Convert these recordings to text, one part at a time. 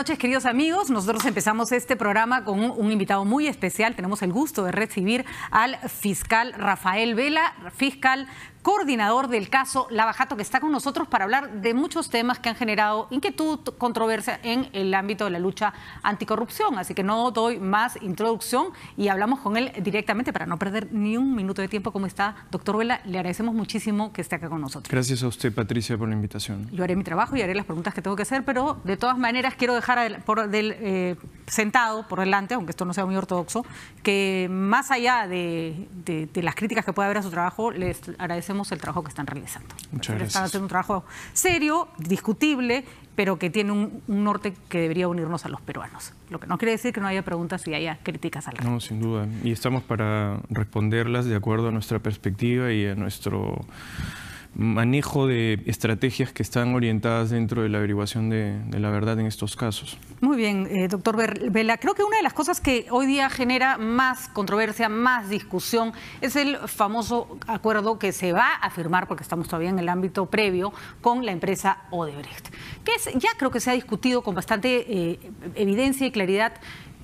noches, queridos amigos. Nosotros empezamos este programa con un, invitado muy especial. Tenemos el gusto de recibir al fiscal Rafael Vela, fiscal coordinador del caso Lavajato, que está con nosotros para hablar de muchos temas que han generado inquietud, controversia en el ámbito de la lucha anticorrupción. Así que no doy más introducción y hablamos con él directamente para no perder ni un minuto de tiempo. ¿Cómo está, doctor Vela? Le agradecemos muchísimo que esté acá con nosotros. Gracias a usted, Patricia, por la invitación. Yo haré mi trabajo y haré las preguntas que tengo que hacer, pero de todas maneras quiero dejar por del, eh, sentado por delante, aunque esto no sea muy ortodoxo, que más allá de, de las críticas que pueda haber a su trabajo, les agradecemos Hacemos el trabajo que están realizando. Muchas gracias. Están haciendo un trabajo serio, discutible, pero que tiene un, un, norte que debería unirnos a los peruanos. Lo que no quiere decir que no haya preguntas y haya críticas al respecto. No, sin duda. Y estamos para responderlas de acuerdo a nuestra perspectiva y a nuestro manejo de estrategias que están orientadas dentro de la averiguación de, la verdad en estos casos. Muy bien, eh, doctor Vela. Creo que una de las cosas que hoy día genera más controversia, más discusión, es el famoso acuerdo que se va a firmar, porque estamos todavía en el ámbito previo, con la empresa Odebrecht, que es, ya creo que se ha discutido con bastante eh, evidencia y claridad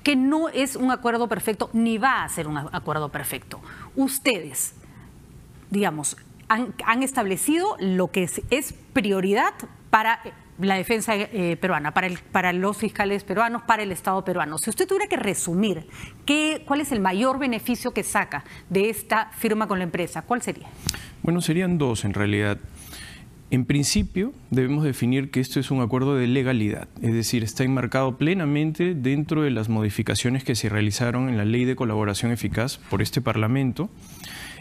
que no es un acuerdo perfecto ni va a ser un acuerdo perfecto. Ustedes, digamos, han, establecido lo que es, prioridad para eh, la defensa eh, peruana, para, para los fiscales peruanos, para el Estado peruano. Si usted tuviera que resumir cuál es el mayor beneficio que saca de esta firma con la empresa, ¿cuál sería? Bueno, serían dos en realidad. En principio, debemos definir que esto es un acuerdo de legalidad, es decir, está enmarcado plenamente dentro de las modificaciones que se realizaron en la Ley de Colaboración Eficaz por este Parlamento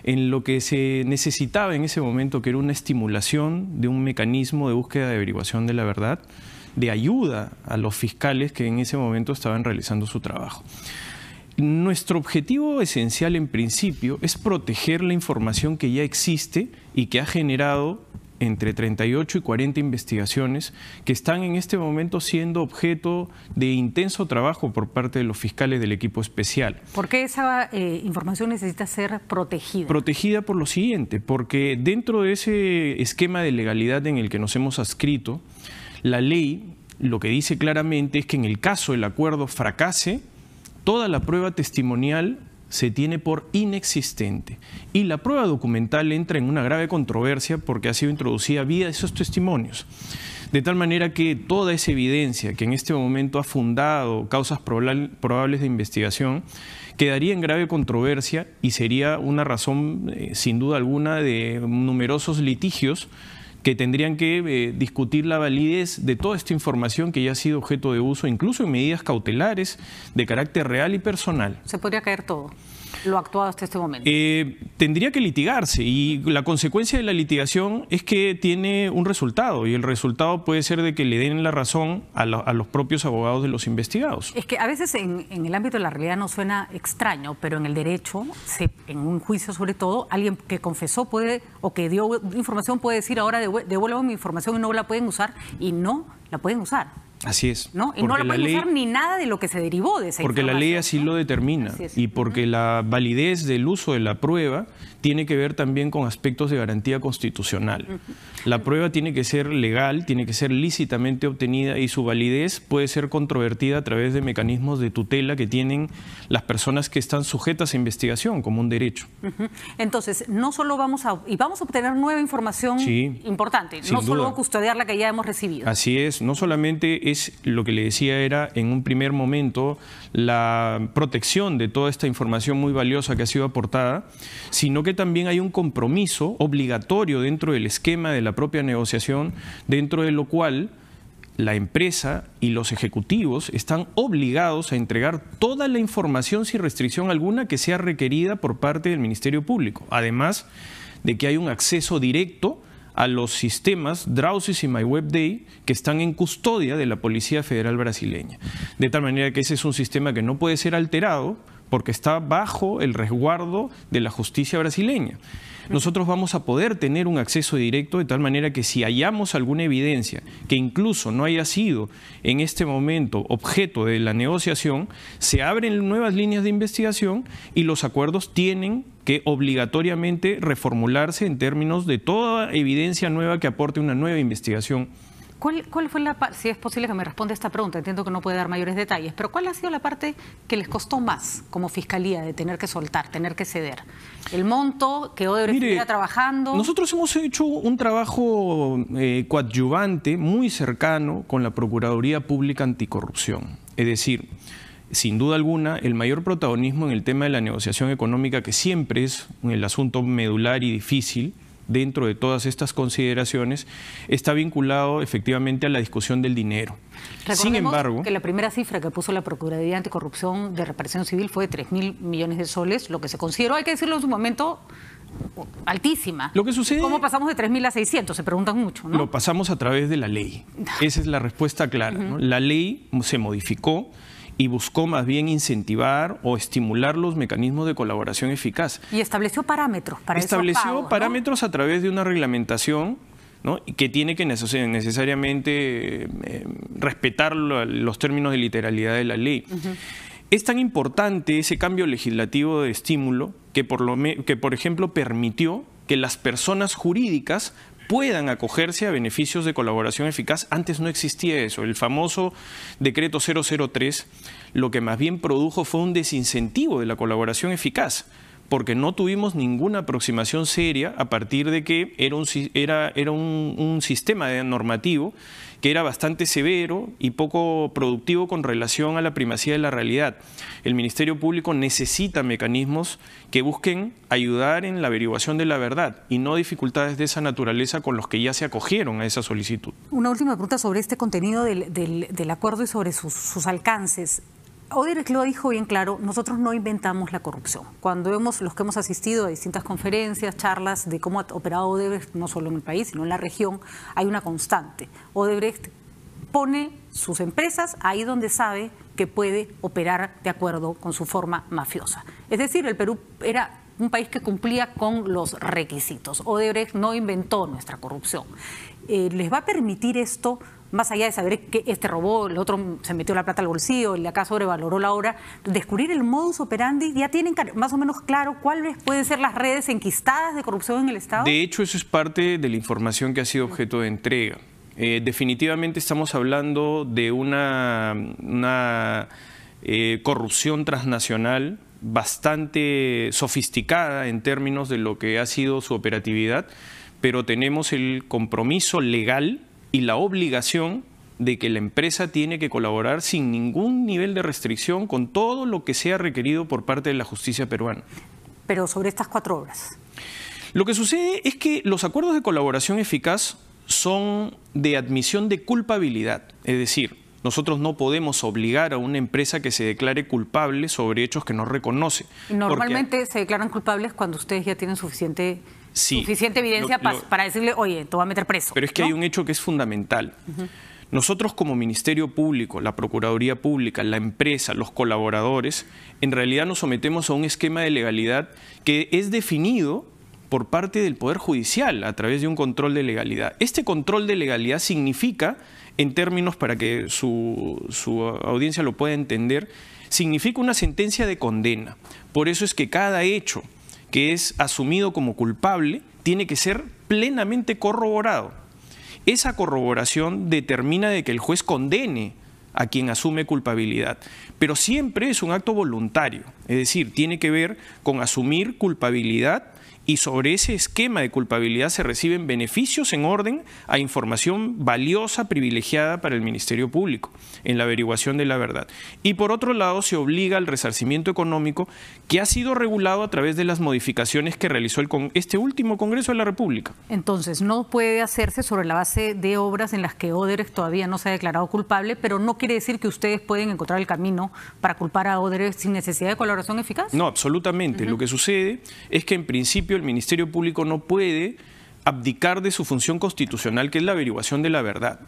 en lo que se necesitaba en ese momento, que era una estimulación de un mecanismo de búsqueda de averiguación de la verdad, de ayuda a los fiscales que en ese momento estaban realizando su trabajo. Nuestro objetivo esencial en principio es proteger la información que ya existe y que ha generado entre 38 y 40 investigaciones que están en este momento siendo objeto de intenso trabajo por parte de los fiscales del equipo especial. ¿Por qué esa eh, información necesita ser protegida? Protegida por lo siguiente, porque dentro de ese esquema de legalidad en el que nos hemos adscrito, la ley lo que dice claramente es que en el caso del acuerdo fracase, toda la prueba testimonial se tiene por inexistente. Y la prueba documental entra en una grave controversia porque ha sido introducida vía esos testimonios. De tal manera que toda esa evidencia que en este momento ha fundado causas probables de investigación quedaría en grave controversia y sería una razón, eh, sin duda alguna, de numerosos litigios que tendrían que eh, discutir la validez de toda esta información que ya ha sido objeto de uso, incluso en medidas cautelares de carácter real y personal. Se podría caer todo lo actuado hasta este momento? Eh, tendría que litigarse y la consecuencia de la litigación es que tiene un resultado y el resultado puede ser de que le den la razón a, a los propios abogados de los investigados. Es que a veces en, el ámbito de la realidad no suena extraño, pero en el derecho, se, en un juicio sobre todo, alguien que confesó puede o que dio información puede decir ahora devuelvo mi información y no la pueden usar y no la pueden usar. Así es. ¿no? Y no lo pueden usar ni nada de lo que se derivó de esa Porque la ley así lo determina y porque la validez del uso de la prueba tiene que ver también con aspectos de garantía constitucional. La prueba tiene que ser legal, tiene que ser lícitamente obtenida y su validez puede ser controvertida a través de mecanismos de tutela que tienen las personas que están sujetas a investigación como un derecho. Entonces, no solo vamos a... y vamos a obtener nueva información importante, no solo custodiar la que ya hemos recibido. Así es, no solamente es lo que le decía era, en un primer momento, la protección de toda esta información muy valiosa que ha sido aportada, sino que también hay un compromiso obligatorio dentro del esquema de la propia negociación, dentro de lo cual la empresa y los ejecutivos están obligados a entregar toda la información sin restricción alguna que sea requerida por parte del Ministerio Público. Además de que hay un acceso directo a los sistemas Drausis y MyWebDay que están en custodia de la Policía Federal Brasileña. De tal manera que ese es un sistema que no puede ser alterado porque está bajo el resguardo de la justicia brasileña nosotros vamos a poder tener un acceso directo de tal manera que si hallamos alguna evidencia que incluso no haya sido en este momento objeto de la negociación, se abren nuevas líneas de investigación y los acuerdos tienen que obligatoriamente reformularse en términos de toda evidencia nueva que aporte una nueva investigación ¿Cuál, fue la si es posible que me responda esta pregunta, entiendo que no puede dar mayores detalles, pero cuál ha sido la parte que les costó más como fiscalía de tener que soltar, tener que ceder? ¿El monto que Odebrecht estuviera trabajando? Nosotros hemos hecho un trabajo eh, coadyuvante muy cercano con la Procuraduría Pública Anticorrupción. Es decir, sin duda alguna, el mayor protagonismo en el tema de la negociación económica, que siempre es el asunto medular y difícil, dentro de todas estas consideraciones está vinculado efectivamente a la discusión del dinero. Sin embargo, que la primera cifra que puso la Procuraduría Anticorrupción de Reparación Civil fue de 3 mil millones de soles, lo que se consideró, hay que decirlo en su momento, altísima. ¿Cómo pasamos de mil a 600? Se preguntan mucho, Lo pasamos a través de la ley. Esa es la respuesta clara. La ley se modificó y buscó más bien incentivar o estimular los mecanismos de colaboración eficaz. Y estableció parámetros para Estableció parámetros a través de una reglamentación que tiene que necesariamente eh, respetar los términos de literalidad de la ley. Es tan importante ese cambio legislativo de estímulo que por, lo que por ejemplo permitió que las personas jurídicas puedan acogerse a beneficios de colaboración eficaz. Antes no existía eso. El famoso decreto 003 lo que más bien produjo fue un desincentivo de la colaboración eficaz porque no tuvimos ninguna aproximación seria a partir de que era un, era, era un, un sistema normativo era bastante severo y poco productivo con relación a la primacía de la realidad. El Ministerio Público necesita mecanismos que busquen ayudar en la averiguación de la verdad y no dificultades de esa naturaleza con los que ya se acogieron a esa solicitud. Una última pregunta sobre este contenido del, acuerdo y sobre sus alcances. Odebrecht lo dijo bien claro, nosotros no inventamos la corrupción. Cuando vemos los que hemos asistido a distintas conferencias, charlas de cómo ha operado Odebrecht, no solo en el país, sino en la región, hay una constante. Odebrecht pone sus empresas ahí donde sabe que puede operar de acuerdo con su forma mafiosa. Es decir, el Perú era un país que cumplía con los requisitos. Odebrecht no inventó nuestra corrupción. Eh, ¿Les va a permitir esto más allá de saber que este robó, el otro se metió la plata al bolsillo, el de acá sobrevaloró la obra, descubrir el modus operandi, ya tienen más o menos claro cuáles pueden ser las redes enquistadas de corrupción en el Estado. De hecho, eso es parte de la información que ha sido objeto de entrega. Eh, definitivamente estamos hablando de una, una eh, corrupción transnacional bastante sofisticada en términos de lo que ha sido su operatividad, pero tenemos el compromiso legal y la obligación de que la empresa tiene que colaborar sin ningún nivel de restricción con todo lo que sea requerido por parte de la justicia peruana. Pero sobre estas cuatro obras. Lo que sucede es que los acuerdos de colaboración eficaz son de admisión de culpabilidad, es decir, nosotros no podemos obligar a una empresa que se declare culpable sobre hechos que no reconoce. Normalmente se declaran culpables cuando ustedes ya tienen suficiente suficiente evidencia para decirle, oye, te va a meter preso. Pero es que hay un hecho que es fundamental. Nosotros como Ministerio Público, la Procuraduría Pública, la empresa, los colaboradores, en realidad nos sometemos a un esquema de legalidad que es definido por parte del Poder Judicial a través de un control de legalidad. Este control de legalidad significa, en términos para que su, su audiencia lo pueda entender, significa una sentencia de condena. Por eso es que cada hecho que es asumido como culpable tiene que ser plenamente corroborado. Esa corroboración determina de que el juez condene a quien asume culpabilidad, pero siempre es un acto voluntario, es decir, tiene que ver con asumir culpabilidad y sobre ese esquema de culpabilidad se reciben beneficios en orden a información valiosa, privilegiada para el Ministerio Público en la averiguación de la verdad. Y por otro lado, se obliga al resarcimiento económico que ha sido regulado a través de las modificaciones que realizó el este último Congreso de la República. Entonces, no puede hacerse sobre la base de obras en las que Odebrecht todavía no se ha declarado culpable, pero no quiere decir que ustedes pueden encontrar el camino para culpar a Odebrecht sin necesidad de colaboración eficaz. No, absolutamente. Lo que sucede es que en principio el Ministerio Público no puede abdicar de su función constitucional, que es la averiguación de la verdad.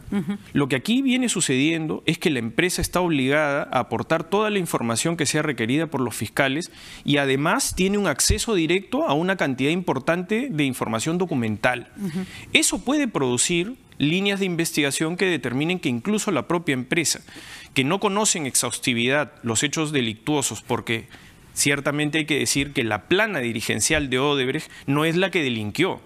Lo que aquí viene sucediendo es que la empresa está obligada a aportar toda la información que sea requerida por los fiscales y además tiene un acceso directo a una cantidad importante de información documental. Eso puede producir líneas de investigación que determinen que incluso la propia empresa, que no conoce en exhaustividad los hechos delictuosos porque Ciertamente hay que decir que la plana dirigencial de Odebrecht no es la que delinquió.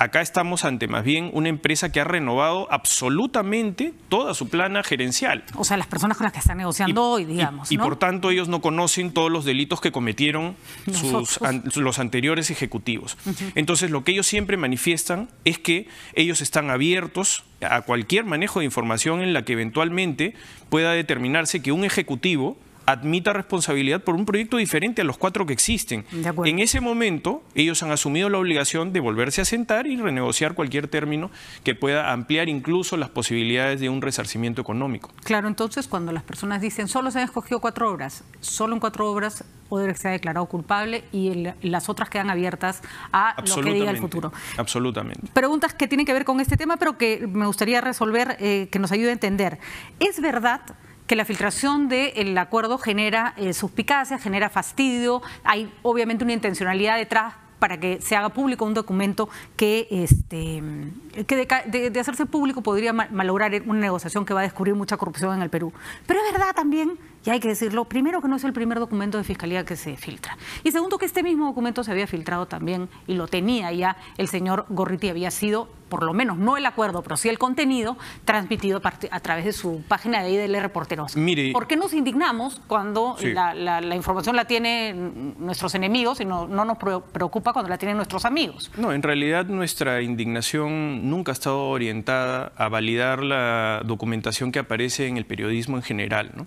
Acá estamos ante más bien una empresa que ha renovado absolutamente toda su plana gerencial. O sea, las personas con las que están negociando hoy, digamos. Y, por tanto ellos no conocen todos los delitos que cometieron sus, los anteriores ejecutivos. Entonces, lo que ellos siempre manifiestan es que ellos están abiertos a cualquier manejo de información en la que eventualmente pueda determinarse que un ejecutivo admita responsabilidad por un proyecto diferente a los cuatro que existen. En ese momento, ellos han asumido la obligación de volverse a sentar y renegociar cualquier término que pueda ampliar incluso las posibilidades de un resarcimiento económico. Claro, entonces cuando las personas dicen solo se han escogido cuatro obras, solo en cuatro obras Odebrecht se ha declarado culpable y las otras quedan abiertas a lo que diga el futuro. Absolutamente. Preguntas que tienen que ver con este tema, pero que me gustaría resolver, eh, que nos ayude a entender. ¿Es verdad? que la filtración del acuerdo genera eh, suspicacia, genera fastidio, hay obviamente una intencionalidad detrás para que se haga público un documento que, este, que de, de, hacerse público podría malograr una negociación que va a descubrir mucha corrupción en el Perú. Pero es verdad también y hay que decirlo, primero que no es el primer documento de fiscalía que se filtra. Y segundo que este mismo documento se había filtrado también y lo tenía ya el señor Gorriti, había sido, por lo menos no el acuerdo, pero sí el contenido, transmitido a través de su página de IDL Reporteros. Mire, ¿Por qué nos indignamos cuando la, información la tienen nuestros enemigos y no, no nos preocupa cuando la tienen nuestros amigos? No, en realidad nuestra indignación nunca ha estado orientada a validar la documentación que aparece en el periodismo en general. ¿no?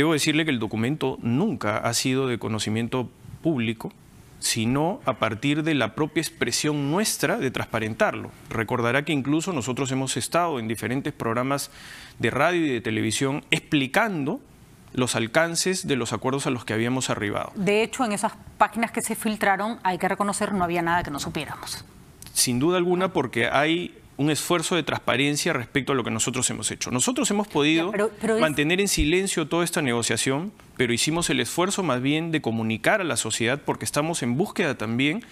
Debo decirle que el documento nunca ha sido de conocimiento público, sino a partir de la propia expresión nuestra de transparentarlo. Recordará que incluso nosotros hemos estado en diferentes programas de radio y de televisión explicando los alcances de los acuerdos a los que habíamos arribado. De hecho, en esas páginas que se filtraron, hay que reconocer, no había nada que no supiéramos. Sin duda alguna, porque hay un esfuerzo de transparencia respecto a lo que nosotros hemos hecho. Nosotros hemos podido mantener en silencio toda esta negociación, pero hicimos el esfuerzo más bien de comunicar a la sociedad porque estamos en búsqueda también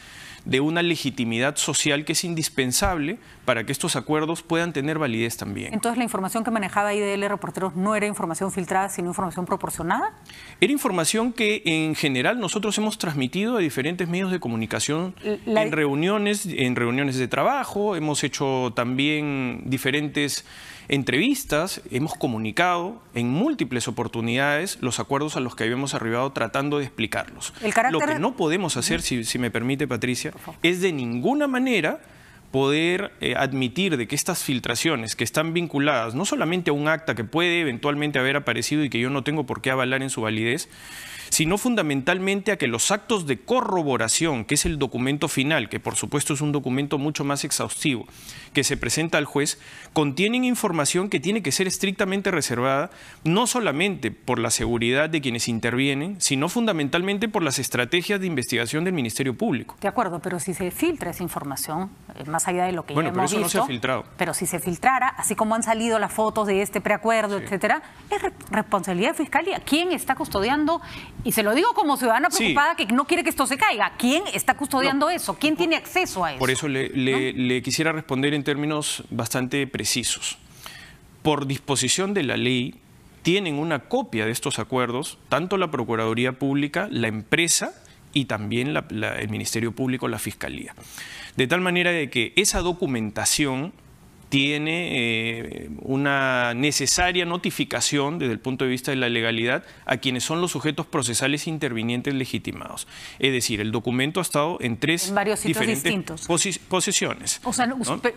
de una legitimidad social que es indispensable para que estos acuerdos puedan tener validez también. Entonces, ¿la información que manejaba IDL Reporteros no era información filtrada, sino información proporcionada? Era información que en general nosotros hemos transmitido a diferentes medios de comunicación en reuniones, en reuniones de trabajo, hemos hecho también diferentes entrevistas hemos comunicado en múltiples oportunidades los acuerdos a los que habíamos arribado tratando de explicarlos. Lo que no podemos hacer, si, me permite Patricia, es de ninguna manera poder eh, admitir de que estas filtraciones que están vinculadas no solamente a un acta que puede eventualmente haber aparecido y que yo no tengo por qué avalar en su validez, sino fundamentalmente a que los actos de corroboración, que es el documento final, que por supuesto es un documento mucho más exhaustivo, que se presenta al juez, contienen información que tiene que ser estrictamente reservada, no solamente por la seguridad de quienes intervienen, sino fundamentalmente por las estrategias de investigación del Ministerio Público. De acuerdo, pero si se filtra esa información, eh, más allá de lo que ya hemos pero no se ha filtrado. Pero si se filtrara, así como han salido las fotos de este preacuerdo, etc., etcétera, es responsabilidad y a ¿Quién está custodiando y se lo digo como ciudadana preocupada que no quiere que esto se caiga. ¿Quién está custodiando eso? ¿Quién tiene acceso a eso? Por eso le, quisiera responder en términos bastante precisos. Por disposición de la ley, tienen una copia de estos acuerdos, tanto la Procuraduría Pública, la empresa y también el Ministerio Público, la Fiscalía. De tal manera de que esa documentación tiene eh, una necesaria notificación desde el punto de vista de la legalidad a quienes son los sujetos procesales intervinientes legitimados. Es decir, el documento ha estado en tres diferentes distintos. O sea,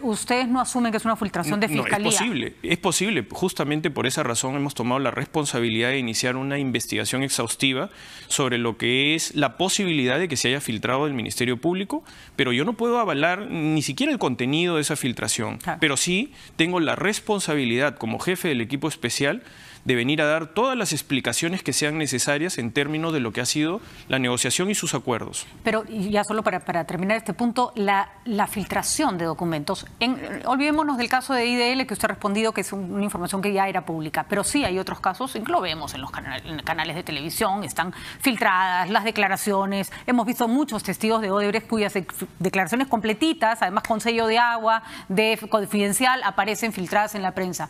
ustedes no asumen que es una filtración de fiscalía. No, es posible, es posible. Justamente por esa razón hemos tomado la responsabilidad de iniciar una investigación exhaustiva sobre lo que es la posibilidad de que se haya filtrado del Ministerio Público, pero yo no puedo avalar ni siquiera el contenido de esa filtración. Pero sí tengo la responsabilidad como jefe del equipo especial de venir a dar todas las explicaciones que sean necesarias en términos de lo que ha sido la negociación y sus acuerdos. Pero ya solo para, terminar este punto, la, la filtración de documentos. En, olvidémonos del caso de IDL que usted ha respondido que es una información que ya era pública, pero sí hay otros casos, incluso lo vemos en los canales, canales de televisión, están filtradas las declaraciones, hemos visto muchos testigos de Odebrecht cuyas declaraciones completitas, además con sello de agua, de confidencial, aparecen filtradas en la prensa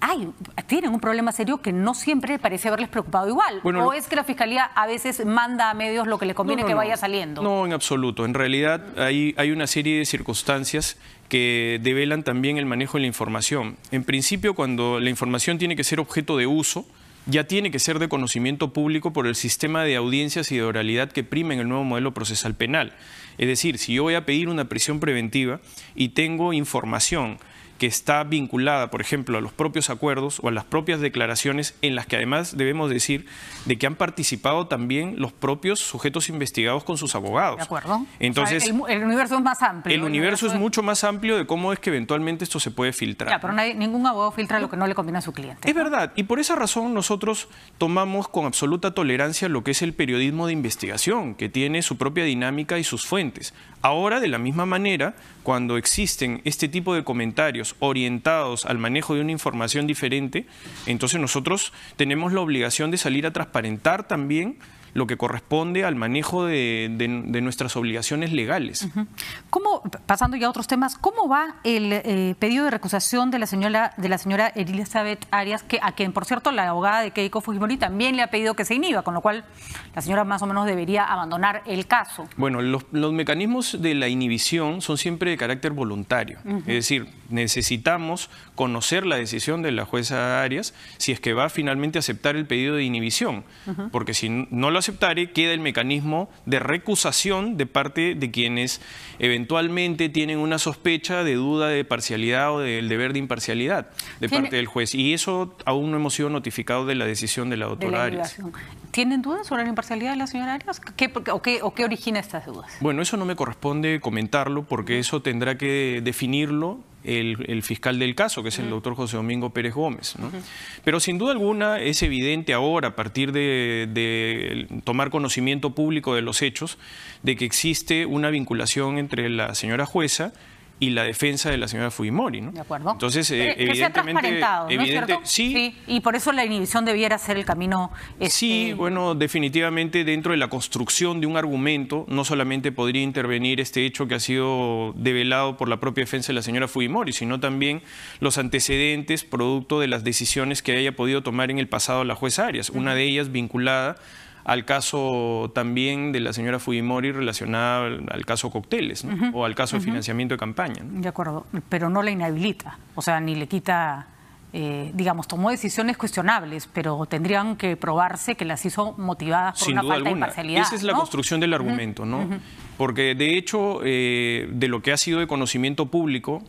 hay, tienen un problema serio que no siempre parece haberles preocupado igual. ¿O es que la Fiscalía a veces manda a medios lo que le conviene que vaya saliendo? No, en absoluto. En realidad hay, hay una serie de circunstancias que develan también el manejo de la información. En principio, cuando la información tiene que ser objeto de uso, ya tiene que ser de conocimiento público por el sistema de audiencias y de oralidad que prima en el nuevo modelo procesal penal. Es decir, si yo voy a pedir una prisión preventiva y tengo información que está vinculada, por ejemplo, a los propios acuerdos o a las propias declaraciones en las que además debemos decir de que han participado también los propios sujetos investigados con sus abogados. De acuerdo. Entonces, el, universo es más amplio. El, universo, es mucho más amplio de cómo es que eventualmente esto se puede filtrar. Ya, pero ningún abogado filtra lo que no le conviene a su cliente. Es verdad, y por esa razón nosotros tomamos con absoluta tolerancia lo que es el periodismo de investigación, que tiene su propia dinámica y sus fuentes. Ahora, de la misma manera, cuando existen este tipo de comentarios orientados al manejo de una información diferente, entonces nosotros tenemos la obligación de salir a transparentar también lo que corresponde al manejo de, nuestras obligaciones legales. pasando ya a otros temas, cómo va el eh, pedido de recusación de la señora de la señora Elizabeth Arias, que, a quien, por cierto, la abogada de Keiko Fujimori también le ha pedido que se inhiba, con lo cual la señora más o menos debería abandonar el caso? Bueno, los, mecanismos de la inhibición son siempre de carácter voluntario, es decir, necesitamos conocer la decisión de la jueza Arias si es que va finalmente a aceptar el pedido de inhibición, porque si no lo aceptare queda el mecanismo de recusación de parte de quienes eventualmente tienen una sospecha de duda de parcialidad o del deber de imparcialidad de parte del juez. Y eso aún no hemos sido notificados de la decisión de la doctora Arias. ¿Tienen dudas sobre la imparcialidad de la señora Arias? ¿O qué origina estas dudas? Bueno, eso no me corresponde comentarlo porque eso tendrá que definirlo el, fiscal del caso, que es el doctor José Domingo Pérez Gómez. Pero sin duda alguna es evidente ahora, a partir de, tomar conocimiento público de los hechos, de que existe una vinculación entre la señora jueza y la defensa de la señora Fujimori, ¿no? De acuerdo. Entonces, que eh, evidentemente, ha transparentado, sí, Y por eso la inhibición debiera ser el camino. Este, sí, bueno, definitivamente dentro de la construcción de un argumento no solamente podría intervenir este hecho que ha sido develado por la propia defensa de la señora Fujimori, sino también los antecedentes producto de las decisiones que haya podido tomar en el pasado la jueza Arias, una de ellas vinculada al caso también de la señora Fujimori relacionada al, caso cócteles o al caso de financiamiento de campaña. De acuerdo, pero no la inhabilita, o sea, ni le quita... Eh, digamos, tomó decisiones cuestionables, pero tendrían que probarse que las hizo motivadas por una falta de imparcialidad. Esa es la construcción del argumento, ¿no? Porque de hecho, eh, de lo que ha sido de conocimiento público,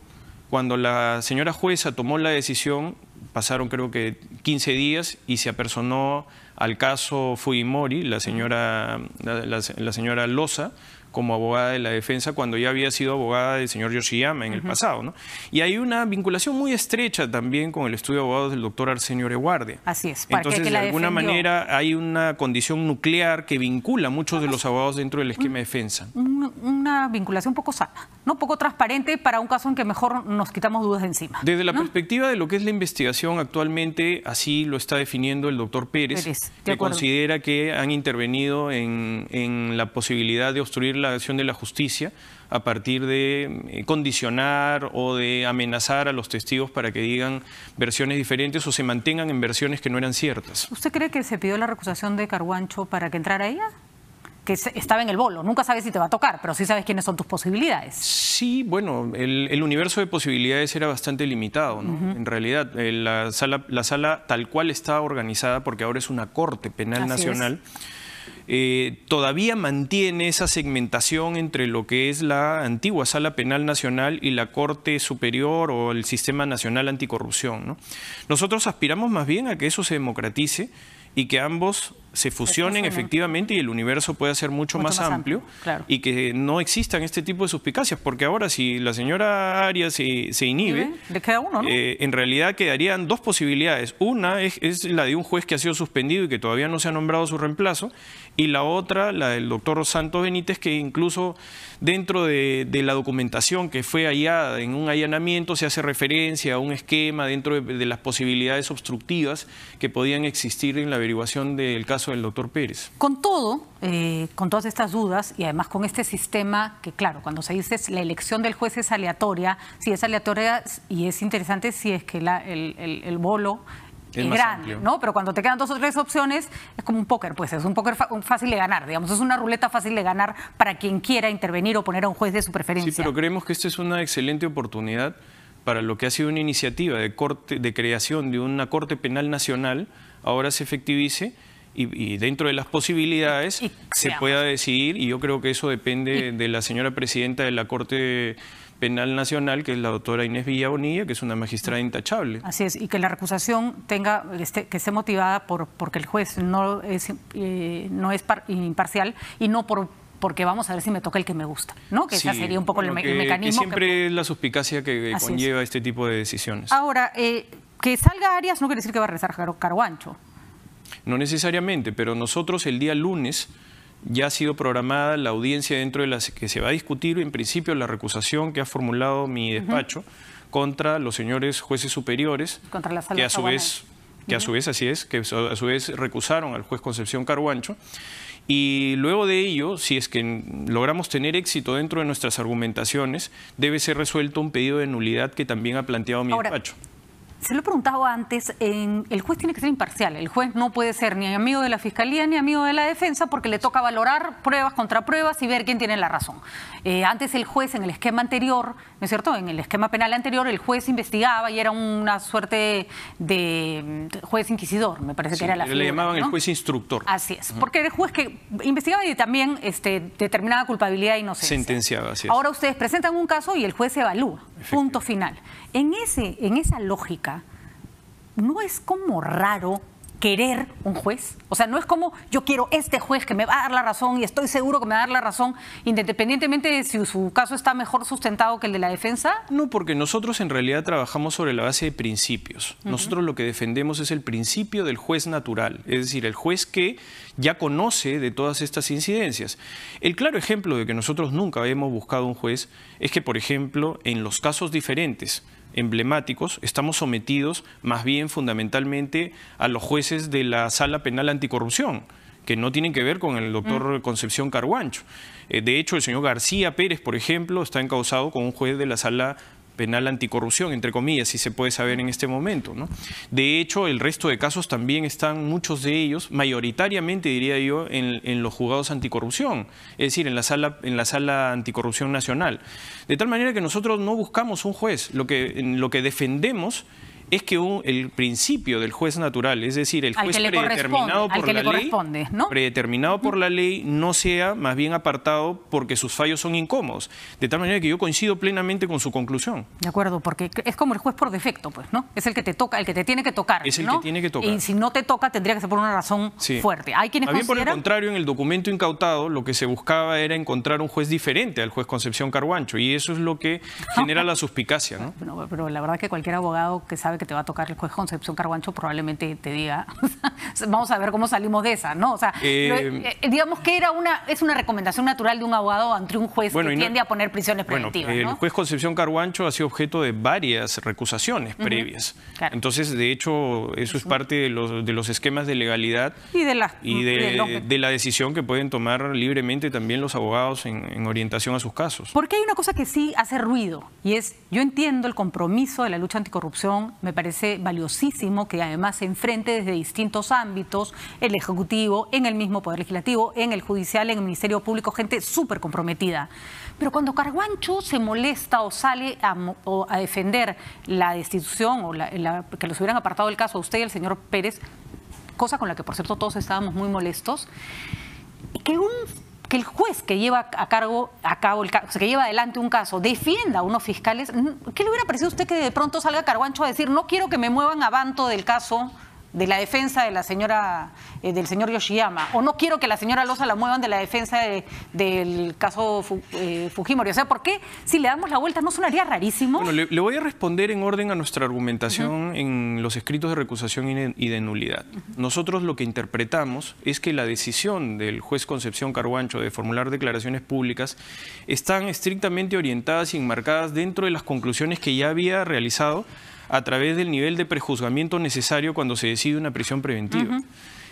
cuando la señora jueza tomó la decisión, pasaron creo que 15 días y se apersonó al caso Fujimori, la señora, la, señora Loza, como abogada de la defensa cuando ya había sido abogada del señor Yoshiyama en el pasado. ¿no? Y hay una vinculación muy estrecha también con el estudio de abogados del doctor Arsenio Reguarde. Así es. Entonces, de alguna manera hay una condición nuclear que vincula a muchos de los abogados dentro del esquema de defensa. Una vinculación poco sana poco transparente para un caso en que mejor nos quitamos dudas de encima. Desde la perspectiva de lo que es la investigación actualmente, así lo está definiendo el doctor Pérez, que considera que han intervenido en, en la posibilidad de obstruir la acción de la justicia a partir de eh, condicionar o de amenazar a los testigos para que digan versiones diferentes o se mantengan en versiones que no eran ciertas. ¿Usted cree que se pidió la recusación de Carguancho para que entrara ella? estaba en el bolo. Nunca sabes si te va a tocar, pero sí sabes quiénes son tus posibilidades. Sí, bueno, el, universo de posibilidades era bastante limitado, ¿no? En realidad, eh, la sala, la sala tal cual está organizada, porque ahora es una Corte Penal Nacional. Eh, todavía mantiene esa segmentación entre lo que es la antigua Sala Penal Nacional y la Corte Superior o el Sistema Nacional Anticorrupción. ¿no? Nosotros aspiramos más bien a que eso se democratice y que ambos se fusionen efectivamente y el universo pueda ser mucho, más, amplio, y que no existan este tipo de suspicacias, porque ahora si la señora Arias se, inhibe, uno, eh, en realidad quedarían dos posibilidades. Una es, la de un juez que ha sido suspendido y que todavía no se ha nombrado su reemplazo, y la otra, la del doctor Santos Benítez, que incluso dentro de, la documentación que fue hallada en un allanamiento se hace referencia a un esquema dentro de las posibilidades obstructivas que podían existir en la averiguación del caso del doctor Pérez. Con todo, eh, con todas estas dudas y además con este sistema que, claro, cuando se dice la elección del juez es aleatoria, si es aleatoria y es interesante si es que el, el, bolo es grande, ¿no? Pero cuando te quedan dos o tres opciones, es como un póker, pues es un póker fácil de ganar, digamos, es una ruleta fácil de ganar para quien quiera intervenir o poner a un juez de su preferencia. Sí, pero creemos que esta es una excelente oportunidad para lo que ha sido una iniciativa de, corte, de creación de una Corte Penal Nacional, ahora se efectivice y, dentro de las posibilidades se pueda decidir, y yo creo que eso depende de la señora presidenta de la Corte Penal Nacional, que es la doctora Inés Villa Bonilla, que es una magistrada intachable. Así es, y que la recusación tenga, que esté motivada por, porque el juez no es, eh, no es imparcial y no por porque vamos a ver si me toca el que me gusta, ¿no? Que sería un poco el, mecanismo. Que siempre es la suspicacia que conlleva este tipo de decisiones. Ahora, eh, que salga Arias no quiere decir que va a rezar Carguancho. No necesariamente, pero nosotros el día lunes ya ha sido programada la audiencia dentro de la que se va a discutir en principio la recusación que ha formulado mi despacho contra los señores jueces superiores que a su vez que a su vez así es, que a su vez recusaron al juez Concepción Carguancho. Y luego de ello, si es que logramos tener éxito dentro de nuestras argumentaciones, debe ser resuelto un pedido de nulidad que también ha planteado mi despacho se lo he preguntado antes, en, el juez tiene que ser imparcial, el juez no puede ser ni amigo de la fiscalía ni amigo de la defensa porque le toca valorar pruebas contra pruebas y ver quién tiene la razón. Eh, antes el juez en el esquema anterior, ¿no es cierto? En el esquema penal anterior el juez investigaba y era una suerte de juez inquisidor, me parece que era la Le llamaban el juez instructor. Así es, porque era el juez que investigaba y también este, determinaba culpabilidad e inocencia. Sentenciaba, así es. Ahora ustedes presentan un caso y el juez evalúa, punto final. En, ese, en esa lógica, ¿no es como raro querer un juez? O sea, no es como yo quiero este juez que me va a dar la razón y estoy seguro que me va a dar la razón, independientemente de si su caso está mejor sustentado que el de la defensa. No, porque nosotros en realidad trabajamos sobre la base de principios. Nosotros lo que defendemos es el principio del juez natural, es decir, el juez que ya conoce de todas estas incidencias. El claro ejemplo de que nosotros nunca hemos buscado un juez es que, por ejemplo, en los casos diferentes, emblemáticos, estamos sometidos más bien fundamentalmente a los jueces de la Sala Penal Anticorrupción que no tienen que ver con el doctor mm. Concepción Carguancho. Eh, de hecho, el señor García Pérez, por ejemplo, está encausado con un juez de la Sala penal anticorrupción, entre comillas, si se puede saber en este momento. ¿no? De hecho, el resto de casos también están, muchos de ellos, mayoritariamente diría yo, en, los juzgados anticorrupción, es decir, en la, sala, en la sala anticorrupción nacional. De tal manera que nosotros no buscamos un juez, lo que, lo que defendemos es que el principio del juez natural, es decir, el juez predeterminado por la ley, ¿no? predeterminado por la ley, no sea más bien apartado porque sus fallos son incómodos. De tal manera que yo coincido plenamente con su conclusión. De acuerdo, porque es como el juez por defecto, pues, ¿no? Es el que te toca, el que te tiene que tocar. Es el que tiene que tocar. Y si no te toca, tendría que ser por una razón fuerte. Hay quienes por el contrario, en el documento incautado, lo que se buscaba era encontrar un juez diferente al juez Concepción Carguancho, y eso es lo que genera la suspicacia, ¿no? pero la verdad que cualquier abogado que sabe que te va a tocar el juez Concepción Carguancho probablemente te diga, vamos a ver cómo salimos de esa, ¿no? O sea, eh, eh, digamos que era una, es una recomendación natural de un abogado ante un juez que tiende a poner prisiones preventivas. El juez Concepción Carguancho ha sido objeto de varias recusaciones previas. Entonces, de hecho, eso es parte de los, esquemas de legalidad y de, la, de, la decisión que pueden tomar libremente también los abogados en, orientación a sus casos. Porque hay una cosa que sí hace ruido y es, yo entiendo el compromiso de la lucha anticorrupción, me me parece valiosísimo que además se enfrente desde distintos ámbitos, el Ejecutivo, en el mismo Poder Legislativo, en el Judicial, en el Ministerio Público, gente súper comprometida. Pero cuando Carguancho se molesta o sale a, defender la destitución o que los hubieran apartado del caso a usted y al señor Pérez, cosa con la que por cierto todos estábamos muy molestos, que un que el juez que lleva a cargo, a el, que lleva adelante un caso, defienda a unos fiscales, ¿qué le hubiera parecido a usted que de pronto salga Carguancho a decir no quiero que me muevan a banto del caso? de la defensa de la señora, eh, del señor Yoshiyama, o no quiero que la señora Loza la muevan de la defensa del caso eh, Fujimori. O sea, ¿por qué si le damos la vuelta no sonaría rarísimo? Bueno, le, voy a responder en orden a nuestra argumentación en los escritos de recusación y de, nulidad. Nosotros lo que interpretamos es que la decisión del juez Concepción Carguancho de formular declaraciones públicas están estrictamente orientadas y enmarcadas dentro de las conclusiones que ya había realizado a través del nivel de prejuzgamiento necesario cuando se decide una prisión preventiva.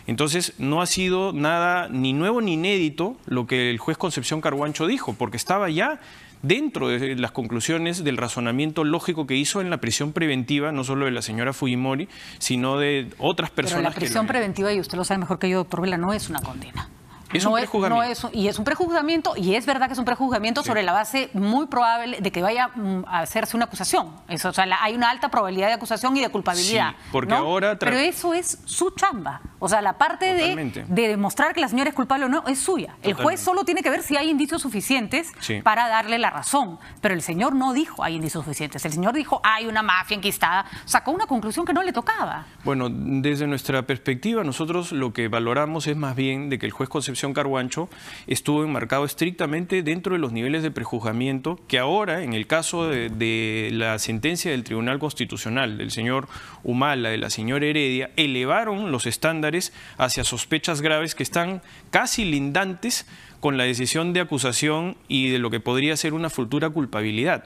Entonces, no ha sido nada ni nuevo ni inédito lo que el juez Concepción Carguancho dijo, porque estaba ya dentro de las conclusiones del razonamiento lógico que hizo en la prisión preventiva, no solo de la señora Fujimori, sino de otras personas. Pero la prisión preventiva, y usted lo sabe mejor que yo, doctor Vela, no es una condena. Es no Es, y es un prejuzgamiento, y es verdad que es un prejuzgamiento sobre la base muy probable de que vaya mm, a hacerse una acusación. o sea, hay una alta probabilidad de acusación y de culpabilidad. Sí, porque ahora... Pero eso es su chamba. O sea, la parte de, demostrar que la señora es culpable o no es suya. El juez solo tiene que ver si hay indicios suficientes para darle la razón. Pero el señor no dijo hay indicios suficientes. El señor dijo hay una mafia enquistada. Sacó una conclusión que no le tocaba. Bueno, desde nuestra perspectiva, nosotros lo que valoramos es más bien de que el juez Caruancho estuvo enmarcado estrictamente dentro de los niveles de prejuzgamiento que ahora, en el caso de, la sentencia del Tribunal Constitucional del señor Humala, de la señora Heredia, elevaron los estándares hacia sospechas graves que están casi lindantes con la decisión de acusación y de lo que podría ser una futura culpabilidad.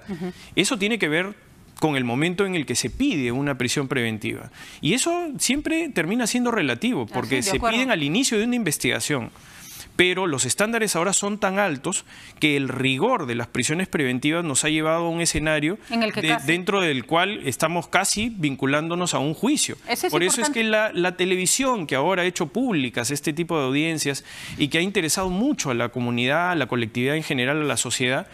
Eso tiene que ver con el momento en el que se pide una prisión preventiva. Y eso siempre termina siendo relativo, ah, porque se piden al inicio de una investigación pero los estándares ahora son tan altos que el rigor de las prisiones preventivas nos ha llevado a un escenario dentro del cual estamos casi vinculándonos a un juicio. Por eso es que la televisión que ahora ha hecho públicas este tipo de audiencias y que ha interesado mucho a la comunidad, a la colectividad en general, a la sociedad,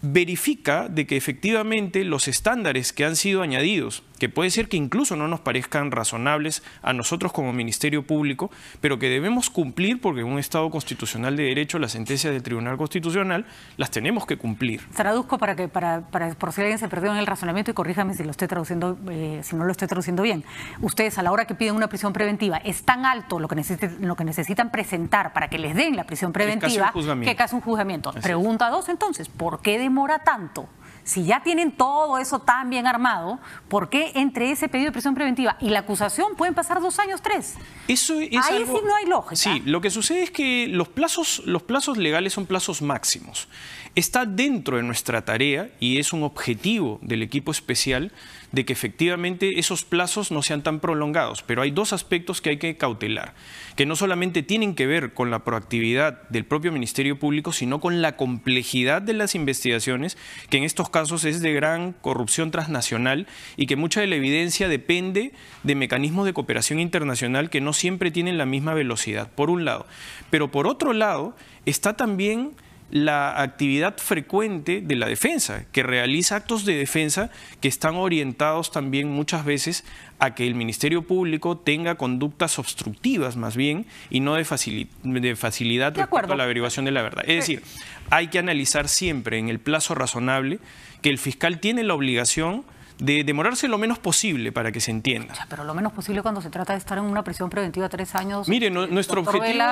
verifica de que efectivamente los estándares que han sido añadidos que puede ser que incluso no nos parezcan razonables a nosotros como Ministerio Público, pero que debemos cumplir porque en un Estado constitucional de derecho las sentencias del Tribunal Constitucional las tenemos que cumplir. Traduzco para que para, para por si alguien se perdió en el razonamiento y corríjame si lo estoy traduciendo eh, si no lo estoy traduciendo bien. Ustedes a la hora que piden una prisión preventiva es tan alto lo que necesitan, lo que necesitan presentar para que les den la prisión preventiva que casi un juzgamiento. Pregunta dos entonces, ¿por qué demora tanto? si ya tienen todo eso tan bien armado, ¿por qué entre ese pedido de prisión preventiva y la acusación pueden pasar dos años, tres? Eso Ahí sí no hay lógica. Sí, lo que sucede es que los plazos, los plazos legales son plazos máximos. Está dentro de nuestra tarea y es un objetivo del equipo especial de que efectivamente esos plazos no sean tan prolongados. Pero hay dos aspectos que hay que cautelar, que no solamente tienen que ver con la proactividad del propio Ministerio Público, sino con la complejidad de las investigaciones, que en estos casos es de gran corrupción transnacional y que mucha de la evidencia depende de mecanismos de cooperación internacional que no siempre tienen la misma velocidad, por un lado. Pero por otro lado, está también la actividad frecuente de la defensa, que realiza actos de defensa que están orientados también muchas veces a que el Ministerio Público tenga conductas obstructivas más bien y no de, facilidad, de facilidad respecto a la averiguación de la verdad. Es decir, hay que analizar siempre en el plazo razonable que el fiscal tiene la obligación de demorarse lo menos posible para que se entienda. pero lo menos posible cuando se trata de estar en una prisión preventiva tres años. Mire, nuestro objetivo.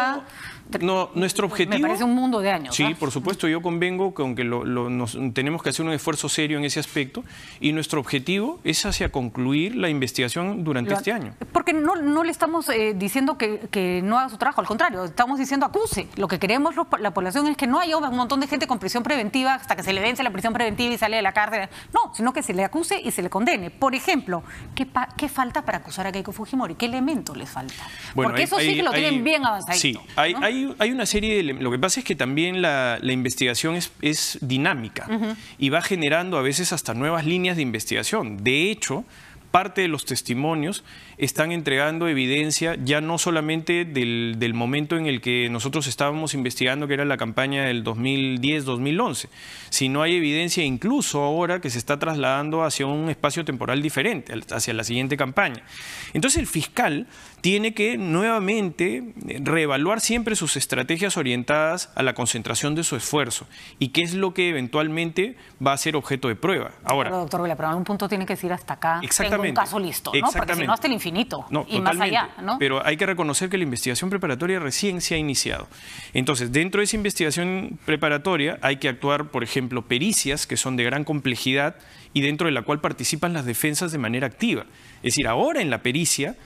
no, nuestro objetivo. Pues, me parece un mundo de años. Sí, ¿ah? por supuesto, yo convengo con que lo, lo, nos, tenemos que hacer un esfuerzo serio en ese aspecto y nuestro objetivo es hacia concluir la investigación durante este año. Porque no, le estamos eh, diciendo que, que, no haga su trabajo, al contrario, estamos diciendo acuse. Lo que queremos la población es que no haya un montón de gente con prisión preventiva hasta que se le vence la prisión preventiva y sale de la cárcel. No, sino que se le acuse y se le condene. Por ejemplo, ¿qué, qué falta para acusar a Keiko Fujimori? ¿Qué elemento le falta? Porque eso sí que lo tienen bien avanzado. Sí, hay, una serie de... Lo que pasa es que también la, investigación es, dinámica y va generando a veces hasta nuevas líneas de investigación. De hecho parte de los testimonios están entregando evidencia ya no solamente del, momento en el que nosotros estábamos investigando, que era la campaña del 2010-2011, sino hay evidencia incluso ahora que se está trasladando hacia un espacio temporal diferente, hacia la siguiente campaña. Entonces el fiscal tiene que nuevamente reevaluar siempre sus estrategias orientadas a la concentración de su esfuerzo y qué es lo que eventualmente va a ser objeto de prueba. Ahora, Pero doctor pero punto tiene que decir hasta acá. Exactamente un caso listo, ¿no? Porque si no, hasta el infinito y más allá, ¿no? Pero hay que reconocer que la investigación preparatoria recién se ha iniciado. Entonces, dentro de esa investigación preparatoria hay que actuar, por ejemplo, pericias que son de gran complejidad y dentro de la cual participan las defensas de manera activa. Es decir, ahora en la pericia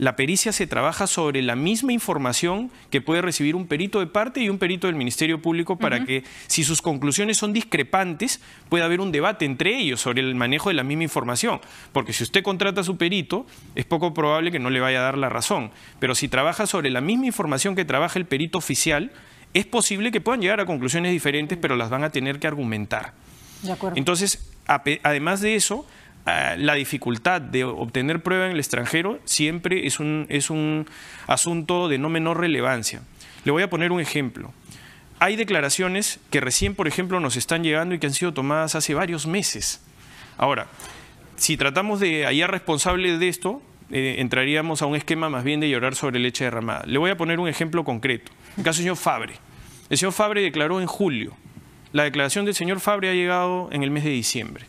la pericia se trabaja sobre la misma información que puede recibir un perito de parte y un perito del Ministerio Público para que si sus conclusiones son discrepantes, pueda haber un debate entre ellos sobre el manejo de la misma información. Porque si usted contrata a su perito, es poco probable que no le vaya a dar la razón. Pero si trabaja sobre la misma información que trabaja el perito oficial, es posible que puedan llegar a conclusiones diferentes, pero las van a tener que argumentar. De acuerdo. Entonces, además de eso, Ah, la dificultad de obtener prueba en el extranjero siempre es un, es un asunto de no menor relevancia. Le voy a poner un ejemplo. Hay declaraciones que recién, por ejemplo, nos están llegando y que han sido tomadas hace varios meses. Ahora, si tratamos de hallar responsables de esto, eh, entraríamos a un esquema más bien de llorar sobre leche derramada. Le voy a poner un ejemplo concreto. El caso del señor Fabre. El señor Fabre declaró en julio. La declaración del señor Fabre ha llegado en el mes de diciembre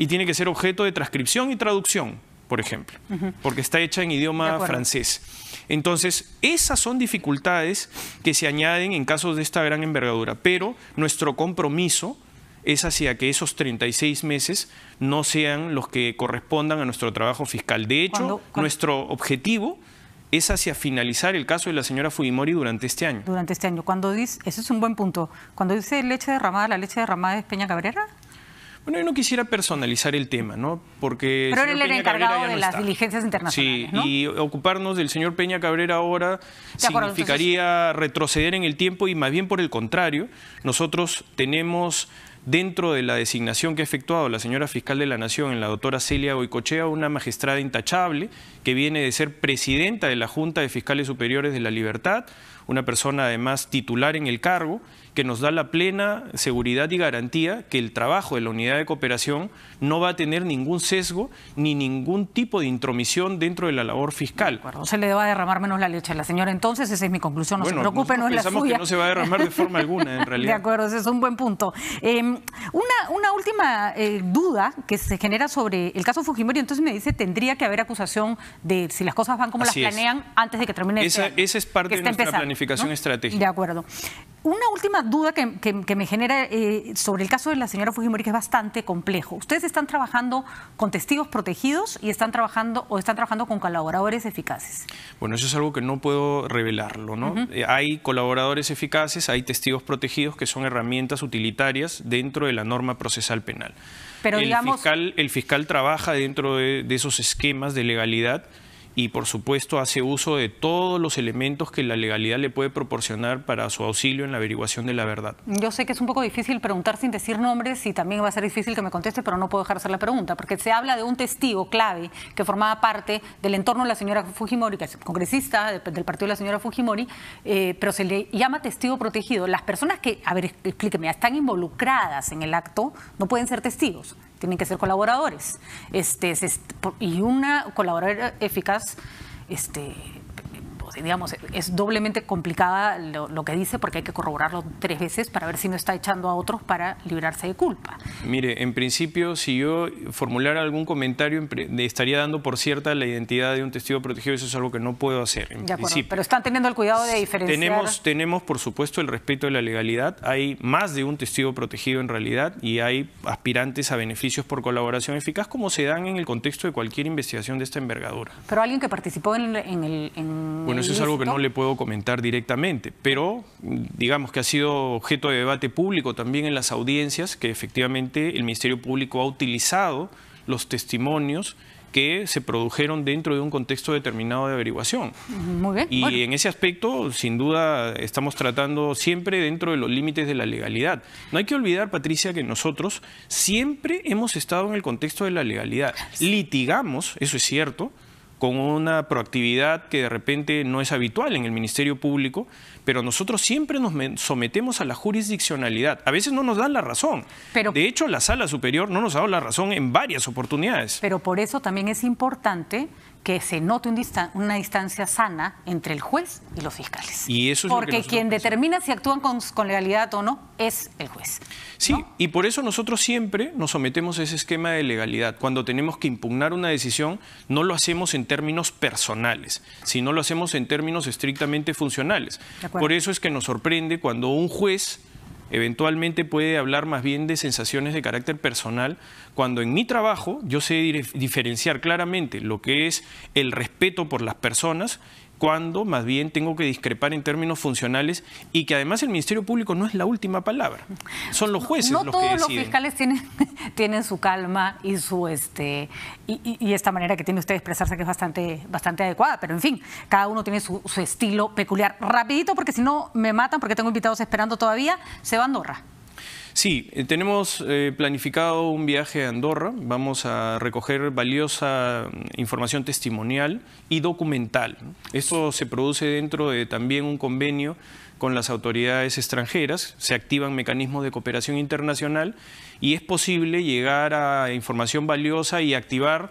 y tiene que ser objeto de transcripción y traducción, por ejemplo, porque está hecha en idioma francés. Entonces, esas son dificultades que se añaden en casos de esta gran envergadura, pero nuestro compromiso es hacia que esos 36 meses no sean los que correspondan a nuestro trabajo fiscal. De hecho, nuestro objetivo es hacia finalizar el caso de la señora Fujimori durante este año. Durante este año. Cuando dice, eso es un buen punto. Cuando dice leche derramada, ¿la leche derramada es Peña Cabrera? Bueno, yo no quisiera personalizar el tema, ¿no? Porque. Pero él era encargado de las diligencias internacionales. Sí, y ocuparnos del señor Peña Cabrera ahora significaría retroceder en el tiempo y más bien por el contrario, nosotros tenemos dentro de la designación que ha efectuado la señora fiscal de la Nación, en la doctora Celia Boicochea, una magistrada intachable que viene de ser presidenta de la Junta de Fiscales Superiores de la Libertad, una persona además titular en el cargo, que nos da la plena seguridad y garantía que el trabajo de la unidad de cooperación no va a tener ningún sesgo ni ningún tipo de intromisión dentro de la labor fiscal. No se le va a derramar menos la leche a la señora, entonces esa es mi conclusión, no se preocupe, no es la suya. que no se va a derramar de forma alguna, en realidad. De acuerdo, ese es un buen punto. Eh, una, última eh, duda que se genera sobre el caso Fujimori, entonces me dice, tendría que haber acusación de si las cosas van como las planean antes de que termine el este caso. esa es parte de nuestra estratégica. De acuerdo. Una última duda que, me genera eh, sobre el caso de la señora Fujimori, que es bastante complejo. Ustedes están trabajando con testigos protegidos y están trabajando o están trabajando con colaboradores eficaces. Bueno, eso es algo que no puedo revelarlo, ¿no? Eh, hay colaboradores eficaces, hay testigos protegidos que son herramientas utilitarias dentro de la norma procesal penal. Pero el, fiscal, el fiscal trabaja dentro de esos esquemas de legalidad y por supuesto hace uso de todos los elementos que la legalidad le puede proporcionar para su auxilio en la averiguación de la verdad. Yo sé que es un poco difícil preguntar sin decir nombres y también va a ser difícil que me conteste, pero no puedo dejar de hacer la pregunta, porque se habla de un testigo clave que formaba parte del entorno de la señora Fujimori, que es congresista del partido de la señora Fujimori, eh, pero se le llama testigo protegido. Las personas que, a ver, explíqueme, están involucradas en el acto, no pueden ser testigos tienen que ser colaboradores. Este, y una colaboradora eficaz este, pues, digamos, es doblemente complicada lo, que dice porque hay que corroborarlo tres veces para ver si no está echando a otros para librarse de culpa. Mire, en principio, si yo formular algún comentario, estaría dando por cierta la identidad de un testigo protegido, eso es algo que no puedo hacer. En pero están teniendo el cuidado de diferenciar. Tenemos, tenemos, por supuesto, el respeto de la legalidad. Hay más de un testigo protegido en realidad y hay aspirantes a beneficios por colaboración eficaz, como se dan en el contexto de cualquier investigación de esta envergadura. Pero alguien que participó en, el eso es algo que no le puedo comentar directamente, pero digamos que ha sido objeto de debate público también en las audiencias que efectivamente el Ministerio Público ha utilizado los testimonios que se produjeron dentro de un contexto determinado de averiguación. Muy bien, y en ese aspecto, sin duda, estamos tratando siempre dentro de los límites de la legalidad. No hay que olvidar, Patricia, que nosotros siempre hemos estado en el contexto de la legalidad. Litigamos, eso es cierto, con una proactividad que de repente no es habitual en el Ministerio Público, pero nosotros siempre nos sometemos a la jurisdiccionalidad. A veces no nos dan la razón. Pero, de hecho, la Sala Superior no nos ha dado la razón en varias oportunidades. Pero por eso también es importante que se note una distancia sana entre el juez y los fiscales. Porque quien determina si actúan con, legalidad o no es el juez. Sí, y por eso nosotros siempre nos sometemos a ese esquema de legalidad. Cuando tenemos que impugnar una decisión, no lo hacemos en términos personales, sino lo hacemos en términos estrictamente funcionales. Por eso es que nos sorprende cuando un juez Eventualmente puede hablar más bien de sensaciones de carácter personal, cuando en mi trabajo yo sé diferenciar claramente lo que es el respeto por las personas cuando más bien tengo que discrepar en términos funcionales y que además el Ministerio Público no es la última palabra. Son los jueces no, los que deciden. todos los fiscales tienen, tienen, su calma y su este y, esta manera que tiene usted de expresarse que es bastante, bastante adecuada, pero en fin, cada uno tiene su, su estilo peculiar. Rapidito, porque si no me matan, porque tengo invitados esperando todavía, se va a Andorra. Sí, eh, tenemos eh, planificado un viaje a Andorra. Vamos a recoger valiosa mm, información testimonial y documental. Esto se produce dentro de también un convenio con las autoridades extranjeras, se activan mecanismos de cooperación internacional y es posible llegar a información valiosa y activar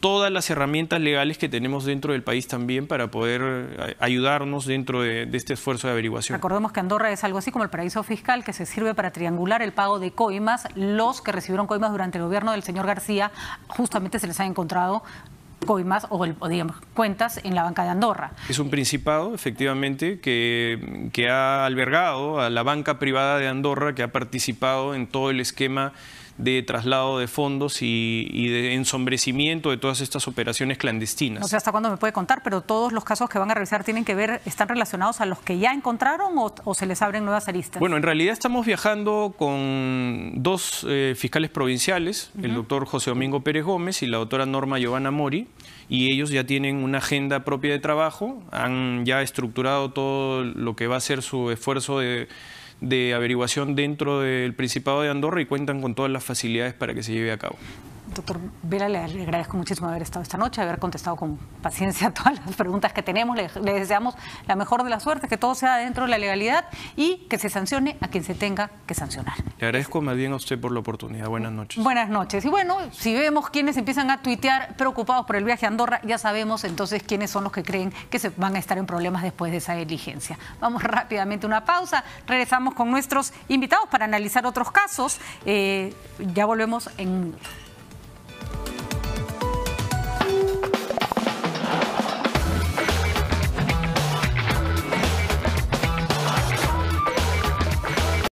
todas las herramientas legales que tenemos dentro del país también para poder eh, ayudarnos dentro de, este esfuerzo de averiguación. Recordemos que Andorra es algo así como el paraíso fiscal que se sirve para triangular el pago de coimas. Los que recibieron coimas durante el gobierno del señor García justamente se les ha encontrado coimas o, o, digamos cuentas en la banca de Andorra. Es un principado, efectivamente, que ha albergado a la banca privada de Andorra, que ha participado en todo el esquema de traslado de fondos y, y, de ensombrecimiento de todas estas operaciones clandestinas. No sé hasta cuándo me puede contar, pero todos los casos que van a realizar tienen que ver, están relacionados a los que ya encontraron o, se les abren nuevas aristas. Bueno, en realidad estamos viajando con dos eh, fiscales provinciales, el doctor José Domingo Pérez Gómez y la doctora Norma Giovanna Mori, y ellos ya tienen una agenda propia de trabajo, han ya estructurado todo lo que va a ser su esfuerzo de de averiguación dentro del Principado de Andorra y cuentan con todas las facilidades para que se lleve a cabo. Doctor Vela, le agradezco muchísimo haber estado esta noche, haber contestado con paciencia todas las preguntas que tenemos. Le, deseamos la mejor de la suerte, que todo sea dentro de la legalidad y que se sancione a quien se tenga que sancionar. Le agradezco más bien a usted por la oportunidad. Buenas noches. Buenas noches. Y bueno, si vemos quienes empiezan a tuitear preocupados por el viaje a Andorra, ya sabemos entonces quiénes son los que creen que se van a estar en problemas después de esa diligencia. Vamos rápidamente a una pausa. Regresamos con nuestros invitados para analizar otros casos. Eh, ya volvemos en